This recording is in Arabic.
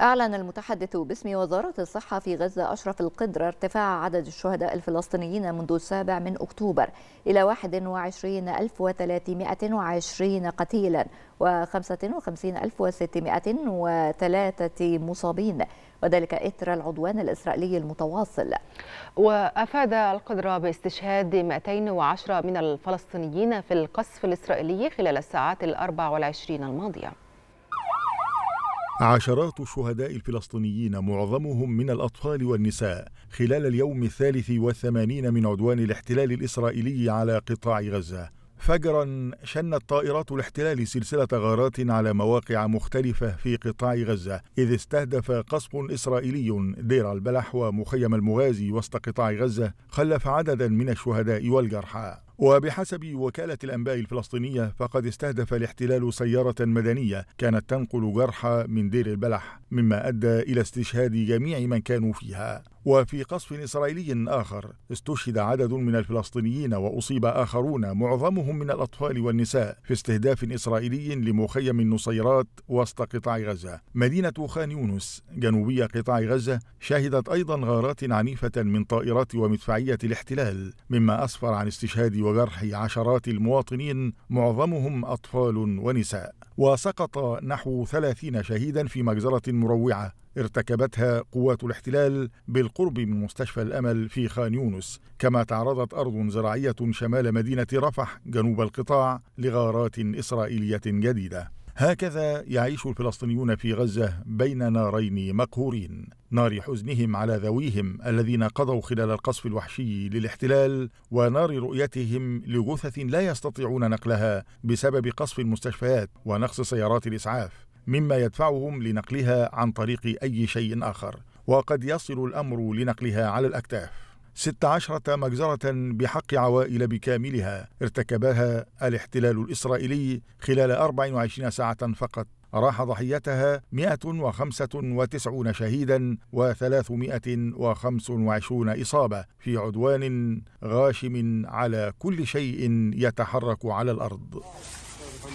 أعلن المتحدث باسم وزارة الصحة في غزة أشرف القدر ارتفاع عدد الشهداء الفلسطينيين منذ السابع من أكتوبر إلى 21320 قتيلا و55603 مصابين وذلك إثر العدوان الإسرائيلي المتواصل وأفاد القدرة باستشهاد 210 من الفلسطينيين في القصف الإسرائيلي خلال الساعات الأربع والعشرين الماضية عشرات الشهداء الفلسطينيين معظمهم من الأطفال والنساء خلال اليوم الثالث والثمانين من عدوان الاحتلال الإسرائيلي على قطاع غزة فجرا شنت طائرات الاحتلال سلسلة غارات على مواقع مختلفة في قطاع غزة إذ استهدف قصف إسرائيلي دير البلح ومخيم المغازي وسط قطاع غزة خلف عددا من الشهداء والجرحى وبحسب وكالة الأنباء الفلسطينية فقد استهدف الاحتلال سيارة مدنية كانت تنقل جرحى من دير البلح مما أدى إلى استشهاد جميع من كانوا فيها وفي قصف إسرائيلي آخر استشهد عدد من الفلسطينيين وأصيب آخرون معظمهم من الأطفال والنساء في استهداف إسرائيلي لمخيم النصيرات وسط قطاع غزة مدينة خان يونس جنوبية قطاع غزة شهدت أيضا غارات عنيفة من طائرات ومدفعية الاحتلال مما أسفر عن استشهاد وجرح عشرات المواطنين معظمهم أطفال ونساء وسقط نحو 30 شهيدا في مجزرة مروعة ارتكبتها قوات الاحتلال بالقرب من مستشفى الأمل في خان يونس كما تعرضت أرض زراعية شمال مدينة رفح جنوب القطاع لغارات إسرائيلية جديدة هكذا يعيش الفلسطينيون في غزة بين نارين مقهورين نار حزنهم على ذويهم الذين قضوا خلال القصف الوحشي للاحتلال ونار رؤيتهم لجثث لا يستطيعون نقلها بسبب قصف المستشفيات ونقص سيارات الإسعاف مما يدفعهم لنقلها عن طريق أي شيء آخر وقد يصل الأمر لنقلها على الأكتاف ست عشرة مجزرة بحق عوائل بكاملها ارتكبها الاحتلال الإسرائيلي خلال 24 ساعة فقط راح ضحيتها 195 شهيدا و325 إصابة في عدوان غاشم على كل شيء يتحرك على الأرض